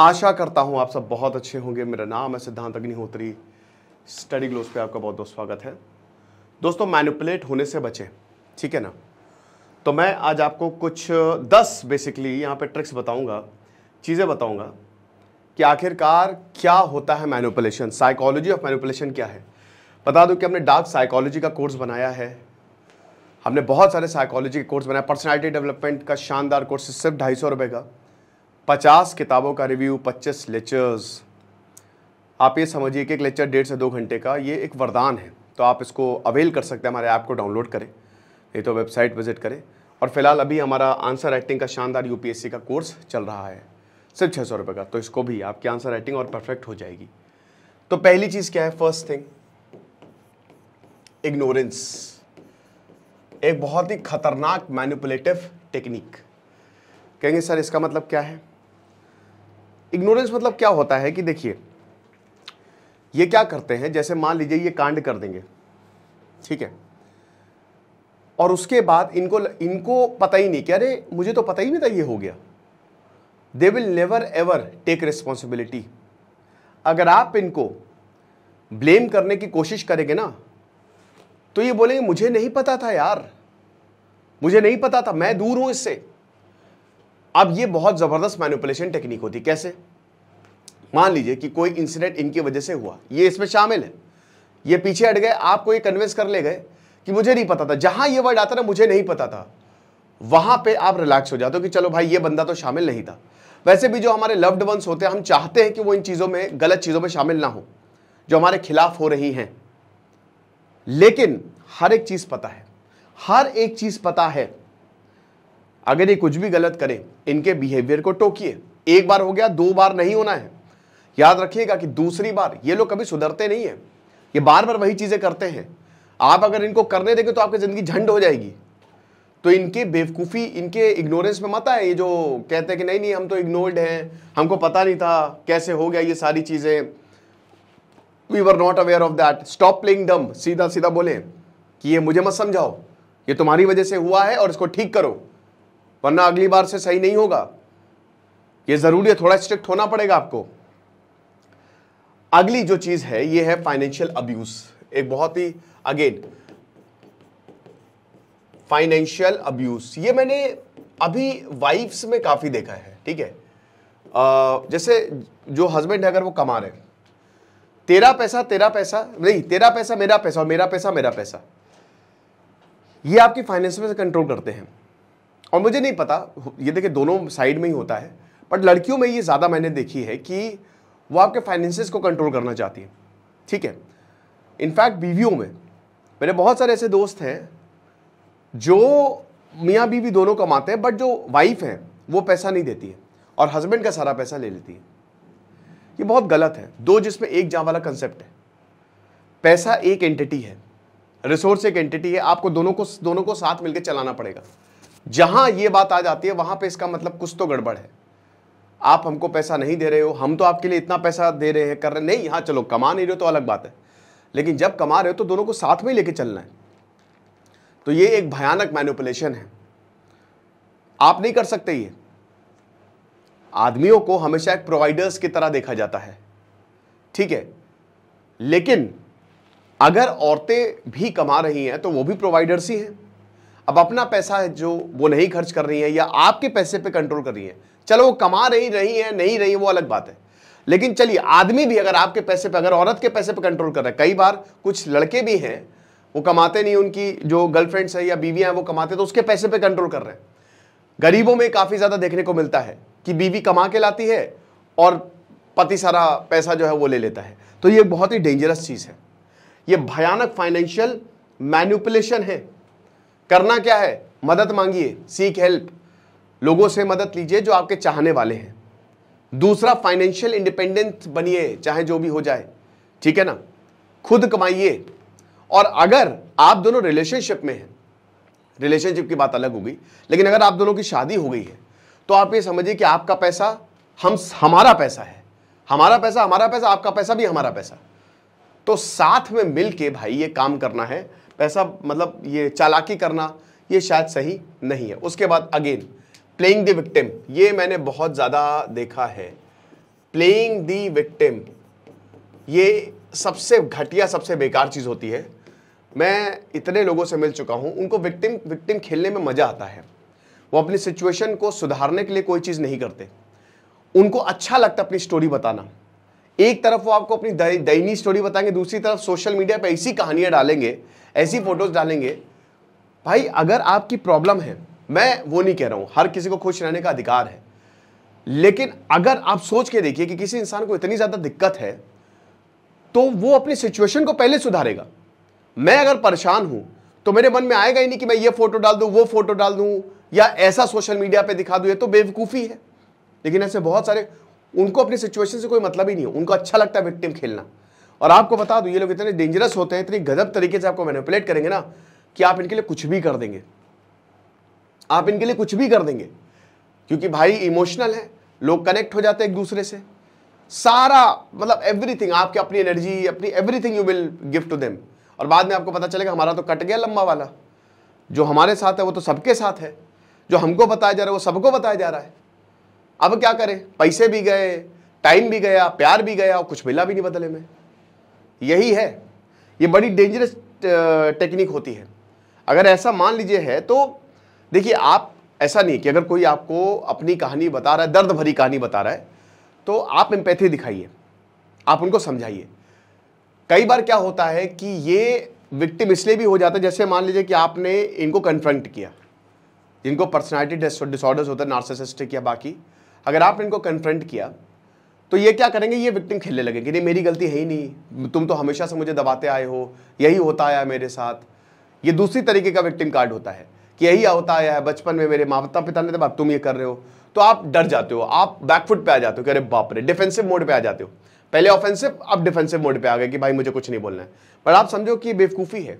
आशा करता हूँ आप सब बहुत अच्छे होंगे मेरा नाम है सिद्धांत अग्निहोत्री स्टडी ग्लोज पे आपका बहुत बहुत स्वागत है दोस्तों मैनिपुलेट होने से बचें ठीक है ना तो मैं आज आपको कुछ दस बेसिकली यहाँ पे ट्रिक्स बताऊँगा चीज़ें बताऊँगा कि आखिरकार क्या होता है मैनिपुलेशन साइकोलॉजी ऑफ मैनिपुलेशन क्या है बता दूँ कि हमने डार्क साइकोलॉजी का कोर्स बनाया है हमने बहुत सारे साइकोलॉजी के कोर्स बनाए पर्सनैलिटी डेवलपमेंट का शानदार कोर्स सिर्फ ढाई सौ रुपये का पचास किताबों का रिव्यू पच्चीस लेक्चर्स आप ये समझिए कि एक लेक्चर डेढ़ से दो घंटे का ये एक वरदान है तो आप इसको अवेल कर सकते हैं हमारे ऐप को डाउनलोड करें नहीं तो वेबसाइट विजिट करें और फिलहाल अभी हमारा आंसर राइटिंग का शानदार यूपीएससी का कोर्स चल रहा है सिर्फ छः सौ रुपये का तो इसको भी आपकी आंसर राइटिंग और परफेक्ट हो जाएगी तो पहली चीज़ क्या है फर्स्ट थिंग इग्नोरेंस एक बहुत ही खतरनाक मैनिपुलेटिव टेक्निक कहेंगे सर इसका मतलब क्या है इग्नोरेंस मतलब क्या होता है कि देखिए ये क्या करते हैं जैसे मान लीजिए ये कांड कर देंगे ठीक है और उसके बाद इनको इनको पता ही नहीं कि अरे मुझे तो पता ही नहीं था ये हो गया they will never ever take responsibility अगर आप इनको ब्लेम करने की कोशिश करेंगे ना तो ये बोलेंगे मुझे नहीं पता था यार मुझे नहीं पता था मैं दूर हूं इससे अब ये बहुत ज़बरदस्त मैनिपुलेशन टेक्निक होती कैसे मान लीजिए कि कोई इंसिडेंट इनकी वजह से हुआ ये इसमें शामिल है ये पीछे हट गए आपको ये कन्विंस कर ले गए कि मुझे नहीं पता था जहां ये वर्ड आता ना मुझे नहीं पता था वहां पे आप रिलैक्स हो जाते हो कि चलो भाई ये बंदा तो शामिल नहीं था वैसे भी जो हमारे लव्ड वंस होते हैं हम चाहते हैं कि वो इन चीज़ों में गलत चीज़ों में शामिल ना हो जो हमारे खिलाफ हो रही हैं लेकिन हर एक चीज़ पता है हर एक चीज़ पता है अगर ये कुछ भी गलत करें इनके बिहेवियर को टोकिए एक बार हो गया दो बार नहीं होना है याद रखिएगा कि दूसरी बार ये लोग कभी सुधरते नहीं है ये बार बार वही चीज़ें करते हैं आप अगर इनको करने देंगे तो आपकी ज़िंदगी झंड हो जाएगी तो इनके बेवकूफ़ी इनके इग्नोरेंस में मत आए ये जो कहते हैं कि नहीं नहीं हम तो इग्नोर्ड हैं हमको पता नहीं था कैसे हो गया ये सारी चीज़ें we were not aware of that stop playing dumb सीधा सीधा बोले कि ये मुझे मत समझाओ ये तुम्हारी वजह से हुआ है और इसको ठीक करो वरना अगली बार से सही नहीं होगा ये ज़रूरी है थोड़ा स्ट्रिक्ट होना पड़ेगा आपको अगली जो चीज़ है ये है फाइनेंशियल अब्यूज़ एक बहुत ही अगेन फाइनेंशियल अब्यूज़ ये मैंने अभी वाइफ्स में काफ़ी देखा है ठीक है जैसे जो हस्बैंड है अगर वो कमा रहे तेरा पैसा तेरा पैसा नहीं तेरा पैसा मेरा पैसा और मेरा पैसा मेरा पैसा ये आपकी फाइनेंस में से कंट्रोल करते हैं और मुझे नहीं पता ये देखिए दोनों साइड में ही होता है बट लड़कियों में ये ज़्यादा मैंने देखी है कि वो आपके फाइनेंसिस को कंट्रोल करना चाहती है ठीक है इनफैक्ट बीवियों में मेरे बहुत सारे ऐसे दोस्त हैं जो मियाँ बीवी दोनों कमाते हैं बट जो वाइफ हैं वो पैसा नहीं देती है और हस्बैंड का सारा पैसा ले लेती है ये बहुत गलत है दो जिसमें एक जा वाला कंसेप्ट है पैसा एक एंटिटी है रिसोर्स एक एंटिटी है आपको दोनों को दोनों को साथ मिलकर चलाना पड़ेगा जहां ये बात आ जाती है वहां पे इसका मतलब कुछ तो गड़बड़ है आप हमको पैसा नहीं दे रहे हो हम तो आपके लिए इतना पैसा दे रहे हैं कर रहे नहीं हाँ चलो कमा नहीं रहे हो तो अलग बात है लेकिन जब कमा रहे हो तो दोनों को साथ में ही लेके चलना है तो ये एक भयानक मैनिपुलेशन है आप नहीं कर सकते ये आदमियों को हमेशा एक प्रोवाइडर्स की तरह देखा जाता है ठीक है लेकिन अगर औरतें भी कमा रही हैं तो वो भी प्रोवाइडर्स ही हैं अब अपना पैसा है जो वो नहीं खर्च कर रही हैं या आपके पैसे पे कंट्रोल कर रही हैं चलो वो कमा रही रही है नहीं रही वो अलग बात है लेकिन चलिए आदमी भी अगर आपके पैसे पर अगर औरत के पैसे पर कंट्रोल कर रहा है कई बार कुछ लड़के भी हैं वो कमाते नहीं उनकी जो गर्लफ्रेंड्स है या बीवियाँ हैं वो कमाते तो उसके पैसे पर कंट्रोल कर रहे हैं गरीबों में काफ़ी ज़्यादा देखने को मिलता है कि बीवी कमा के लाती है और पति सारा पैसा जो है वो ले लेता है तो ये बहुत ही डेंजरस चीज़ है ये भयानक फाइनेंशियल मैन्युपुलेशन है करना क्या है मदद मांगिए सीख हेल्प लोगों से मदद लीजिए जो आपके चाहने वाले हैं दूसरा फाइनेंशियल इंडिपेंडेंट बनिए चाहे जो भी हो जाए ठीक है ना खुद कमाइए और अगर आप दोनों रिलेशनशिप में हैं रिलेशनशिप की बात अलग हो गई लेकिन अगर आप दोनों की शादी हो गई है तो आप ये समझिए कि आपका पैसा हम हमारा पैसा है हमारा पैसा हमारा पैसा आपका पैसा भी हमारा पैसा तो साथ में मिल भाई ये काम करना है पैसा मतलब ये चालाकी करना ये शायद सही नहीं है उसके बाद अगेन प्लेइंग द विक्टिम ये मैंने बहुत ज़्यादा देखा है प्लेइंग द विक्टिम ये सबसे घटिया सबसे बेकार चीज़ होती है मैं इतने लोगों से मिल चुका हूँ उनको विक्टिम विक्टिम खेलने में मज़ा आता है वो अपनी सिचुएशन को सुधारने के लिए कोई चीज़ नहीं करते उनको अच्छा लगता अपनी स्टोरी बताना एक तरफ वो आपको अपनी दयनीय स्टोरी बताएंगे दूसरी तरफ सोशल मीडिया पर ऐसी कहानियाँ डालेंगे ऐसी फ़ोटोज़ डालेंगे भाई अगर आपकी प्रॉब्लम है मैं वो नहीं कह रहा हूं हर किसी को खुश रहने का अधिकार है लेकिन अगर आप सोच के देखिए कि किसी इंसान को इतनी ज़्यादा दिक्कत है तो वो अपनी सिचुएशन को पहले सुधारेगा मैं अगर परेशान हूं तो मेरे मन में आएगा ही नहीं कि मैं ये फोटो डाल दूं वो फोटो डाल दूं या ऐसा सोशल मीडिया पे दिखा दूं ये तो बेवकूफ़ी है लेकिन ऐसे बहुत सारे उनको अपनी सिचुएशन से कोई मतलब ही नहीं है उनको अच्छा लगता है विक्टिम खेलना और आपको बता दूं ये लोग इतने डेंजरस होते हैं इतनी गजब तरीके से आपको मैनिपुलेट करेंगे ना कि आप इनके लिए कुछ भी कर देंगे आप इनके लिए कुछ भी कर देंगे क्योंकि भाई इमोशनल है लोग कनेक्ट हो जाते हैं एक दूसरे से सारा मतलब एवरीथिंग आपकी अपनी एनर्जी अपनी everything you will give to them और बाद में आपको पता चलेगा हमारा तो कट गया लंबा वाला जो हमारे साथ है वो तो सबके साथ है जो हमको बताया जा रहा है वो सबको बताया जा रहा है अब क्या करें पैसे भी गए टाइम भी गया प्यार भी गया और कुछ मिला भी नहीं बदले में यही है ये बड़ी डेंजरस टेक्निक होती है अगर ऐसा मान लीजिए है तो देखिए आप ऐसा नहीं कि अगर कोई आपको अपनी कहानी बता रहा है दर्द भरी कहानी बता रहा है तो आप एम्पैथी दिखाइए आप उनको समझाइए कई बार क्या होता है कि ये विक्टिम इसलिए भी हो जाता है जैसे मान लीजिए कि आपने इनको कन्फ्रंट किया जिनको पर्सनैलिटी डिसऑर्डर्स होता है नार्सिसिस्टिक या बाकी अगर आपने इनको कन्फ्रंट किया तो ये क्या करेंगे ये विक्टिम खेलने लगेंगे नहीं मेरी गलती है ही नहीं तुम तो हमेशा से मुझे दबाते आए हो यही होता आया मेरे साथ ये दूसरी तरीके का विक्टिम कार्ड होता है कि यही होता आया है बचपन में मेरे माता पिता ने दबा तो तुम ये कर रहे हो तो आप डर जाते हो आप बैकफुट पे आ जाते हो कि अरे बाप रे डिफेंसिव मोड पे आ जाते हो पहले ऑफेंसिव अब डिफेंसिव मोड पे आ गए कि भाई मुझे कुछ नहीं बोलना है पर आप समझो कि बेवकूफ़ी है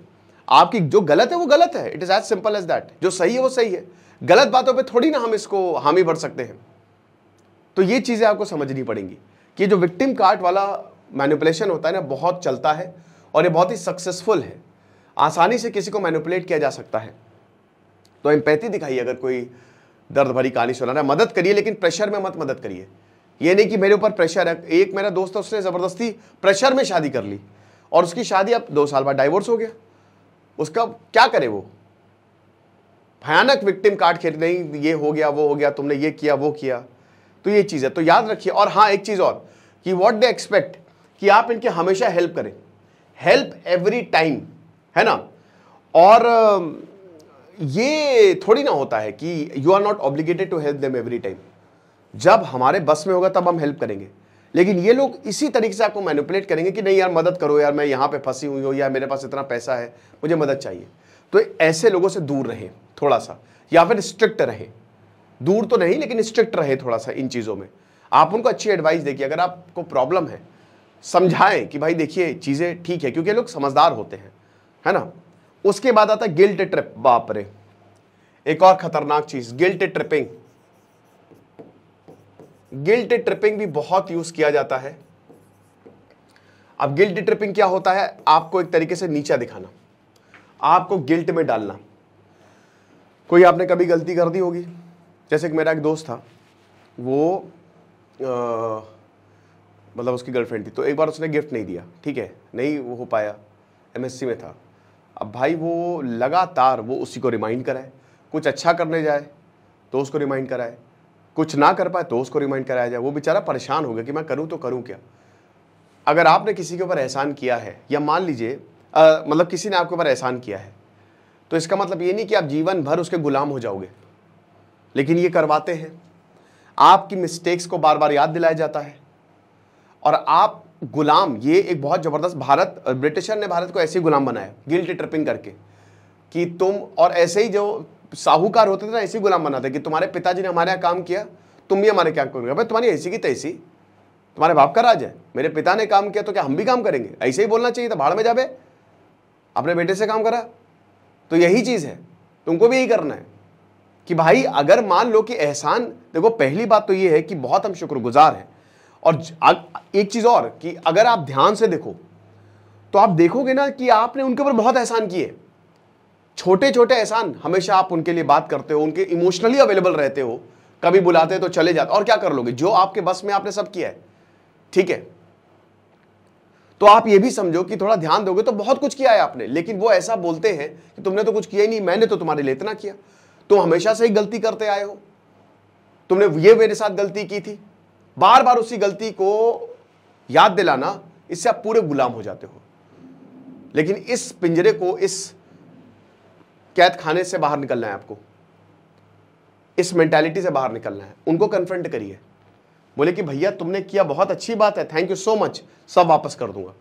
आपकी जो गलत है वो गलत है it is as simple as that जो सही है वो सही है गलत बातों पे थोड़ी ना हम इसको हामी भर सकते हैं तो ये चीज़ें आपको समझनी पड़ेंगी कि जो विक्टिम कार्ड वाला मैनिपुलेशन होता है ना बहुत चलता है और ये बहुत ही सक्सेसफुल है आसानी से किसी को मैनिपुलेट किया जा सकता है तो एम्पैथी दिखाइए अगर कोई दर्द भरी कहानी सुनाना है मदद करिए लेकिन प्रेशर में मत मदद करिए ये नहीं कि मेरे ऊपर प्रेशर है एक मेरा दोस्त है उसने ज़बरदस्ती प्रेशर में शादी कर ली और उसकी शादी अब दो साल बाद डाइवोर्स हो गया उसका क्या करे वो भयानक विक्टिम कार्ड खेल नहीं ये हो गया वो हो गया तुमने ये किया वो किया तो ये चीज़ है तो याद रखिए और हाँ एक चीज़ और कि वॉट डे एक्सपेक्ट कि आप इनके हमेशा हेल्प करें हेल्प एवरी टाइम है ना और ये थोड़ी ना होता है कि you are not obligated to help them every time जब हमारे बस में होगा तब हम हेल्प करेंगे लेकिन ये लोग इसी तरीके से आपको मैनिपुलेट करेंगे कि नहीं यार मदद करो यार मैं यहाँ पे फंसी हुई हूँ या मेरे पास इतना पैसा है मुझे मदद चाहिए तो ऐसे लोगों से दूर रहें थोड़ा सा या फिर स्ट्रिक्ट रहें दूर तो नहीं लेकिन स्ट्रिक्ट रहे थोड़ा सा इन चीज़ों में आप उनको अच्छी एडवाइस देखिए अगर आपको प्रॉब्लम है समझाएं कि भाई देखिए चीज़ें ठीक है क्योंकि लोग समझदार होते हैं है ना उसके बाद आता है गिल्ट ट्रिप बाप रे एक और खतरनाक चीज गिल्ट ट्रिपिंग गिल्ट ट्रिपिंग भी बहुत यूज किया जाता है अब गिल्ट ट्रिपिंग क्या होता है आपको एक तरीके से नीचा दिखाना आपको गिल्ट में डालना कोई आपने कभी गलती कर दी होगी जैसे कि मेरा एक दोस्त था वो मतलब उसकी गर्लफ्रेंड थी तो एक बार उसने गिफ्ट नहीं दिया ठीक है नहीं वो हो पाया एमएससी में था अब भाई वो लगातार वो उसी को रिमाइंड कराए कुछ अच्छा करने जाए तो उसको रिमाइंड कराए कुछ ना कर पाए तो उसको रिमाइंड कराया जाए वो बेचारा परेशान हो गया कि मैं करूँ तो करूँ क्या अगर आपने किसी के ऊपर एहसान किया है या मान लीजिए मतलब किसी ने आपके ऊपर एहसान किया है तो इसका मतलब ये नहीं कि आप जीवन भर उसके गुलाम हो जाओगे लेकिन ये करवाते हैं आपकी मिस्टेक्स को बार बार याद दिलाया जाता है और आप गुलाम ये एक बहुत ज़बरदस्त भारत ब्रिटिशर ने भारत को ऐसे ही गुलाम बनाया गिल्ट ट्रिपिंग करके कि तुम और ऐसे ही जो साहूकार होते थे ना ऐसे गुलाम बनाते कि तुम्हारे पिताजी ने हमारे यहाँ काम किया तुम भी हमारे क्या करोगे भाई तुम्हारी ऐसी की तैसी तुम्हारे बाप का राज है मेरे पिता ने काम किया तो क्या हम भी काम करेंगे ऐसे ही बोलना चाहिए था भाड़ में जाबे अपने बेटे से काम करा तो यही चीज़ है तुमको भी यही करना है कि भाई अगर मान लो कि एहसान देखो पहली बात तो ये है कि बहुत हम शुक्रगुजार हैं और एक चीज़ और कि अगर आप ध्यान से देखो तो आप देखोगे ना कि आपने उनके ऊपर बहुत एहसान किए छोटे छोटे एहसान हमेशा आप उनके लिए बात करते हो उनके इमोशनली अवेलेबल रहते हो कभी बुलाते तो चले जाते और क्या कर लोगे जो आपके बस में आपने सब किया है ठीक है तो आप यह भी समझो कि थोड़ा ध्यान दोगे तो बहुत कुछ किया है आपने लेकिन वो ऐसा बोलते हैं कि तुमने तो कुछ किया ही नहीं मैंने तो तुम्हारे लिए इतना किया तुम हमेशा से ही गलती करते आए हो तुमने ये मेरे साथ गलती की थी बार बार उसी गलती को याद दिलाना इससे आप पूरे गुलाम हो जाते हो लेकिन इस पिंजरे को इस कैद खाने से बाहर निकलना है आपको इस मेंटालिटी से बाहर निकलना है उनको कन्फ्रंट करिए बोले कि भैया तुमने किया बहुत अच्छी बात है थैंक यू सो मच सब वापस कर दूंगा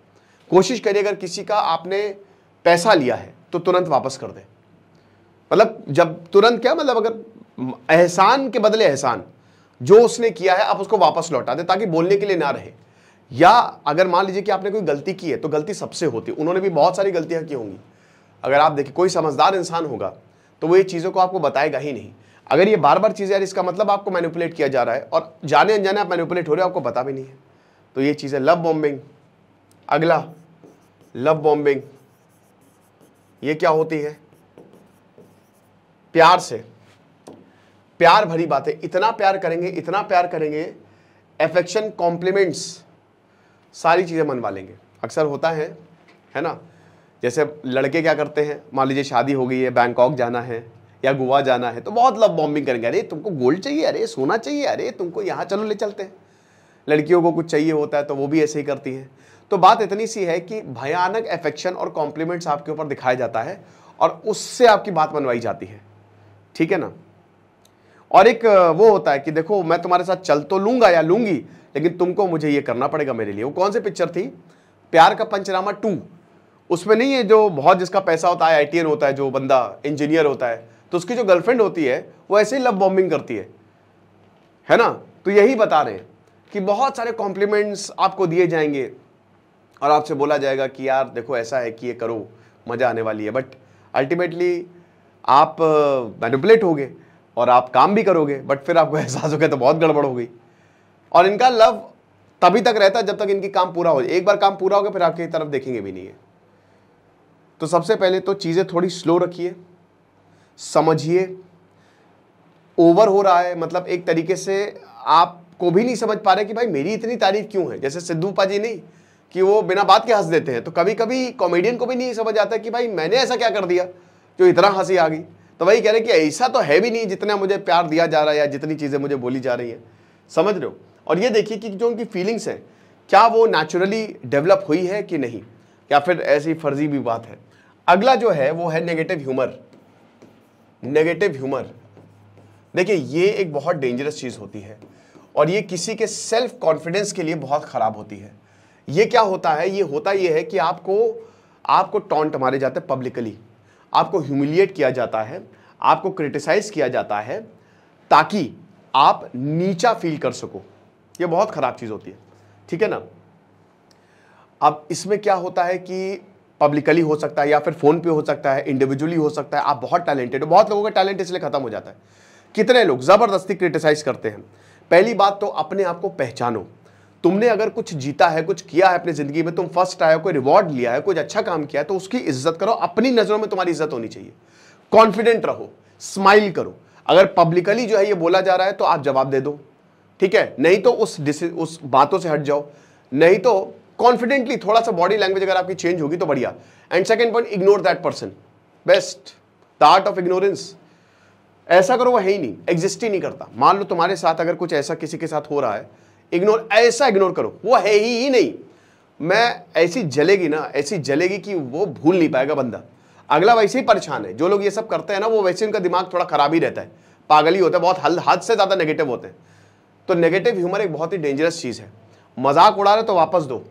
कोशिश करिए अगर किसी का आपने पैसा लिया है तो तुरंत वापस कर दे मतलब जब तुरंत क्या मतलब अगर एहसान के बदले एहसान जो उसने किया है आप उसको वापस लौटा दें ताकि बोलने के लिए ना रहे या अगर मान लीजिए कि आपने कोई गलती की है तो गलती सबसे होती है उन्होंने भी बहुत सारी गलतियां की होंगी अगर आप देखिए कोई समझदार इंसान होगा तो वो ये चीज़ों को आपको बताएगा ही नहीं अगर ये बार बार चीज़ें यार इसका मतलब आपको मैनिपुलेट किया जा रहा है और जाने अनजाने आप मैनिपुलेट हो रहे हो आपको पता भी नहीं है तो ये चीजें लव बॉम्बिंग अगला लव बॉम्बिंग ये क्या होती है प्यार से प्यार भरी बातें इतना प्यार करेंगे इतना प्यार करेंगे एफेक्शन कॉम्प्लीमेंट्स सारी चीज़ें मनवा लेंगे अक्सर होता है है ना जैसे लड़के क्या करते हैं मान लीजिए शादी हो गई है बैंकॉक जाना है या गोवा जाना है तो बहुत लव बॉम्बिंग करेंगे अरे तुमको गोल्ड चाहिए अरे सोना चाहिए अरे तुमको यहाँ चलो ले चलते हैं लड़कियों को कुछ चाहिए होता है तो वो भी ऐसे ही करती हैं तो बात इतनी सी है कि भयानक एफेक्शन और कॉम्प्लीमेंट्स आपके ऊपर दिखाया जाता है और उससे आपकी बात मनवाई जाती है ठीक है ना और एक वो होता है कि देखो मैं तुम्हारे साथ चल तो लूंगा या लूंगी लेकिन तुमको मुझे ये करना पड़ेगा मेरे लिए वो कौन सी पिक्चर थी प्यार का पंचनामा टू उसमें नहीं है जो बहुत जिसका पैसा होता है आई होता है जो बंदा इंजीनियर होता है तो उसकी जो गर्लफ्रेंड होती है वो ऐसे ही लव बॉम्बिंग करती है है ना तो यही बता रहे हैं कि बहुत सारे कॉम्प्लीमेंट्स आपको दिए जाएंगे और आपसे बोला जाएगा कि यार देखो ऐसा है कि ये करो मज़ा आने वाली है बट अल्टीमेटली आप मैनिपुलेट हो गए और आप काम भी करोगे बट फिर आपको एहसास हो गया तो बहुत गड़बड़ हो गई और इनका लव तभी तक रहता है जब तक इनकी काम पूरा हो जाए एक बार काम पूरा हो गया फिर आपकी तरफ देखेंगे भी नहीं है तो सबसे पहले तो चीज़ें थोड़ी स्लो रखिए समझिए ओवर हो रहा है मतलब एक तरीके से आपको भी नहीं समझ पा रहे कि भाई मेरी इतनी तारीफ क्यों है जैसे सिद्धू पाजी नहीं कि वो बिना बात के हंस देते हैं तो कभी कभी कॉमेडियन को भी नहीं समझ आता कि भाई मैंने ऐसा क्या कर दिया जो इतना हंसी आ गई तो वही कह रहे कि ऐसा तो है भी नहीं जितना मुझे प्यार दिया जा रहा है या जितनी चीज़ें मुझे बोली जा रही है समझ रहे हो और ये देखिए कि जो उनकी फीलिंग्स हैं क्या वो नेचुरली डेवलप हुई है कि नहीं या फिर ऐसी फर्जी भी बात है अगला जो है वो है नेगेटिव ह्यूमर नेगेटिव ह्यूमर देखिए ये एक बहुत डेंजरस चीज़ होती है और ये किसी के सेल्फ कॉन्फिडेंस के लिए बहुत ख़राब होती है ये क्या होता है ये होता ये है कि आपको आपको टॉन्ट मारे जाते हैं पब्लिकली आपको ह्यूमिलिएट किया जाता है आपको क्रिटिसाइज किया जाता है ताकि आप नीचा फील कर सको ये बहुत ख़राब चीज़ होती है ठीक है ना अब इसमें क्या होता है कि पब्लिकली हो सकता है या फिर फ़ोन पे हो सकता है इंडिविजुअली हो सकता है आप बहुत टैलेंटेड हो बहुत लोगों का टैलेंट इसलिए ख़त्म हो जाता है कितने लोग ज़बरदस्ती क्रिटिसाइज़ करते हैं पहली बात तो अपने आप को पहचानो तुमने अगर कुछ जीता है कुछ किया है अपनी जिंदगी में तुम फर्स्ट आए हो कोई रिवॉर्ड लिया है कुछ अच्छा काम किया है तो उसकी इज्जत करो अपनी नजरों में तुम्हारी इज्जत होनी चाहिए कॉन्फिडेंट रहो स्माइल करो अगर पब्लिकली जो है ये बोला जा रहा है तो आप जवाब दे दो ठीक है नहीं तो उस उस बातों से हट जाओ नहीं तो कॉन्फिडेंटली थोड़ा सा बॉडी लैंग्वेज अगर आपकी चेंज होगी तो बढ़िया and second point ignore that person best the art of ignorance ऐसा करो वो है ही नहीं एग्जिस्ट ही नहीं करता मान लो तुम्हारे साथ अगर कुछ ऐसा किसी के साथ हो रहा है इग्नोर ऐसा इग्नोर करो वो है ही, ही नहीं मैं ऐसी जलेगी ना ऐसी जलेगी कि वो भूल नहीं पाएगा बंदा अगला वैसे ही परेशान है जो लोग ये सब करते हैं ना वो वैसे उनका दिमाग थोड़ा खराब ही रहता है पागल ही होता है बहुत हल हद से ज़्यादा नेगेटिव होते हैं तो नेगेटिव ह्यूमर एक बहुत ही डेंजरस चीज़ है मजाक उड़ा रहे तो वापस दो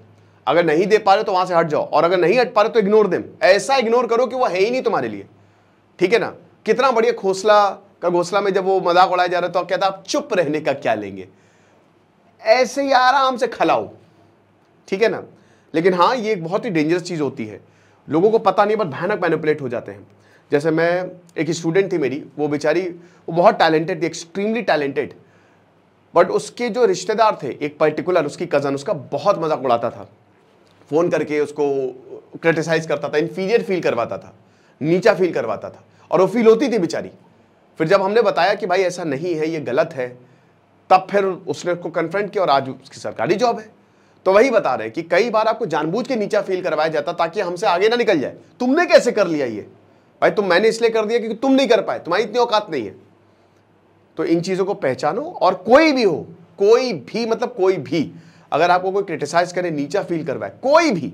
अगर नहीं दे पा रहे तो वहाँ से हट जाओ और अगर नहीं हट पा रहे तो इग्नोर दे ऐसा इग्नोर करो कि वो है ही नहीं तुम्हारे लिए ठीक है ना कितना बढ़िया घोसला का घोसला में जब वो मजाक उड़ाया जा रहा तो है तो कहता आप चुप रहने का क्या लेंगे ऐसे ही आराम से खलाओ ठीक है ना लेकिन हाँ ये एक बहुत ही डेंजरस चीज़ होती है लोगों को पता नहीं पर भयानक मैनिपुलेट हो जाते हैं जैसे मैं एक स्टूडेंट थी मेरी वो बेचारी वो बहुत टैलेंटेड थी एक्सट्रीमली टैलेंटेड बट उसके जो रिश्तेदार थे एक पर्टिकुलर उसकी कज़न उसका बहुत मजाक उड़ाता था फ़ोन करके उसको क्रिटिसाइज़ करता था इन्फीरियर फील करवाता था नीचा फील करवाता था और वो फील होती थी बेचारी फिर जब हमने बताया कि भाई ऐसा नहीं है ये गलत है तब फिर उसने उसको कन्फ्रंट किया और आज उसकी सरकारी जॉब है तो वही बता रहे कि कई बार आपको जानबूझ के नीचा फील करवाया जाता ताकि हमसे आगे ना निकल जाए तुमने कैसे कर लिया ये भाई तुम मैंने इसलिए कर दिया क्योंकि तुम नहीं कर पाए तुम्हारी इतनी औकात नहीं है तो इन चीज़ों को पहचानो और कोई भी हो कोई भी मतलब कोई भी अगर आपको कोई क्रिटिसाइज करे नीचा फील करवाए कोई भी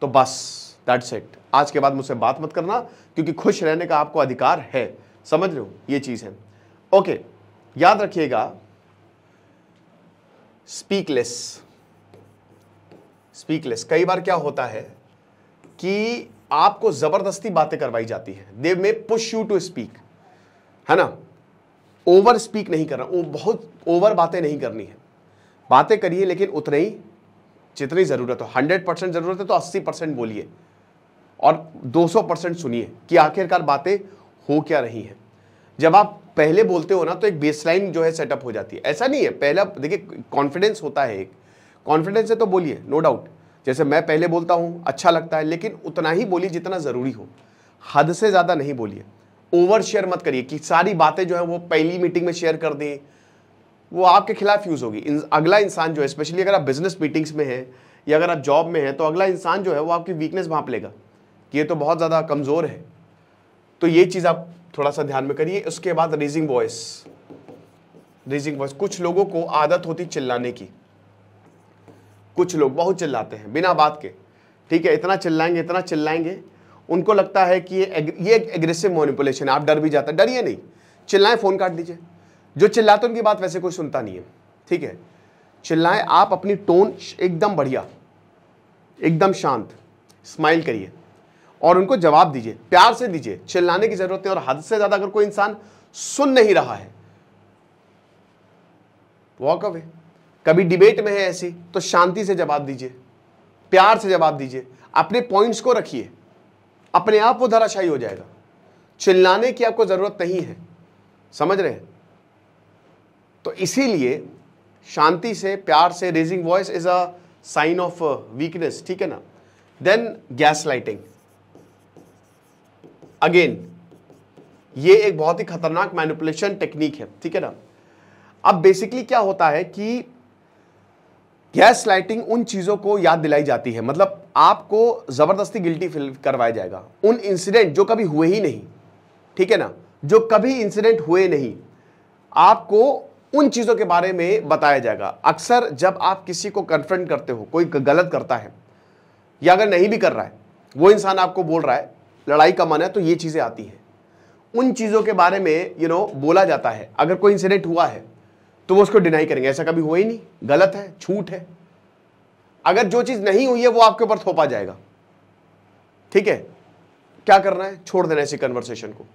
तो बस दैट्स इट आज के बाद मुझसे बात मत करना क्योंकि खुश रहने का आपको अधिकार है समझ रहे हो ये चीज़ है ओके याद रखिएगा स्पीकलेस स्पीकलेस कई बार क्या होता है कि आपको जबरदस्ती बातें करवाई जाती है they may push you to speak है ना ओवर स्पीक नहीं करना वो बहुत ओवर बातें नहीं करनी है बातें करिए लेकिन उतने ही जितनी ज़रूरत हो हंड्रेड परसेंट ज़रूरत है तो अस्सी परसेंट बोलिए और दो सौ परसेंट सुनिए कि आखिरकार बातें हो क्या रही हैं जब आप पहले बोलते हो ना तो एक बेसलाइन जो है सेटअप हो जाती है ऐसा नहीं है पहला देखिए कॉन्फिडेंस होता है एक कॉन्फिडेंस है तो बोलिए नो डाउट जैसे मैं पहले बोलता हूँ अच्छा लगता है लेकिन उतना ही बोलिए जितना ज़रूरी हो हद से ज़्यादा नहीं बोलिए ओवर शेयर मत करिए कि सारी बातें जो है वो पहली मीटिंग में शेयर कर दें वो आपके खिलाफ यूज़ होगी अगला इंसान जो है स्पेशली अगर आप बिजनेस मीटिंग्स में हैं या अगर आप जॉब में हैं तो अगला इंसान जो है वो आपकी वीकनेस भाप लेगा कि ये तो बहुत ज़्यादा कमज़ोर है तो ये चीज़ आप थोड़ा सा ध्यान में करिए उसके बाद रेजिंग वॉइस रेजिंग वॉइस कुछ लोगों को आदत होती चिल्लाने की कुछ लोग बहुत चिल्लाते हैं बिना बात के ठीक है इतना चिल्लाएंगे इतना चिल्लाएंगे उनको लगता है कि ये ये एक एग्रेसिव मोनिपुलेशन है आप डर भी जाते हैं डरिए नहीं चिल्लाएं फ़ोन काट दीजिए जो चिल्लाते उनकी बात वैसे कोई सुनता नहीं है ठीक है चिल्लाएं आप अपनी टोन एकदम बढ़िया एकदम शांत स्माइल करिए और उनको जवाब दीजिए प्यार से दीजिए चिल्लाने की जरूरत नहीं और हद से ज्यादा अगर कोई इंसान सुन नहीं रहा है वॉक अवे कभी डिबेट में है ऐसी तो शांति से जवाब दीजिए प्यार से जवाब दीजिए अपने पॉइंट्स को रखिए अपने आप वो धराशाई हो जाएगा चिल्लाने की आपको ज़रूरत नहीं है समझ रहे हैं तो इसीलिए शांति से प्यार से raising voice is a sign of weakness ठीक है ना देन गैस लाइटिंग अगेन ये एक बहुत ही खतरनाक मैनिपुलेशन टेक्निक है ठीक है ना अब बेसिकली क्या होता है कि गैस लाइटिंग उन चीज़ों को याद दिलाई जाती है मतलब आपको ज़बरदस्ती गिल्टी फील करवाया जाएगा उन इंसिडेंट जो कभी हुए ही नहीं ठीक है ना जो कभी इंसिडेंट हुए नहीं आपको उन चीज़ों के बारे में बताया जाएगा अक्सर जब आप किसी को कन्फ्रंट करते हो कोई गलत करता है या अगर नहीं भी कर रहा है वो इंसान आपको बोल रहा है लड़ाई का मन है तो ये चीज़ें आती हैं उन चीज़ों के बारे में यू you नो know, बोला जाता है अगर कोई इंसिडेंट हुआ है तो वो उसको डिनाई करेंगे ऐसा कभी हुआ ही नहीं गलत है छूट है अगर जो चीज़ नहीं हुई है वो आपके ऊपर थोपा जाएगा ठीक है क्या करना है छोड़ देना ऐसी कन्वर्सेशन को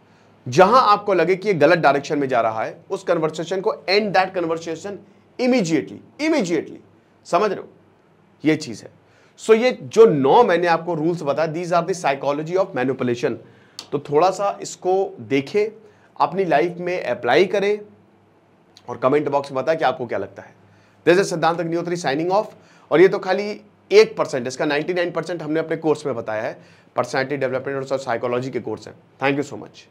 जहां आपको लगे कि ये गलत डायरेक्शन में जा रहा है उस कन्वर्सेशन को and that conversation immediately immediately समझ रहे हो ये चीज़ है सो ये जो नौ मैंने आपको रूल्स बताया these are the psychology of manipulation तो थोड़ा सा इसको देखें अपनी लाइफ में अप्लाई करें और कमेंट बॉक्स में बताएं कि आपको क्या लगता है दिस इज सिद्धांत अग्निहोत्री साइनिंग ऑफ और ये तो खाली एक परसेंट इसका नाइन्टी नाइन परसेंट हमने अपने कोर्स में बताया है पर्सनैलिटी डेवलपमेंट और साइकोलॉजी के कोर्स हैं थैंक यू सो मच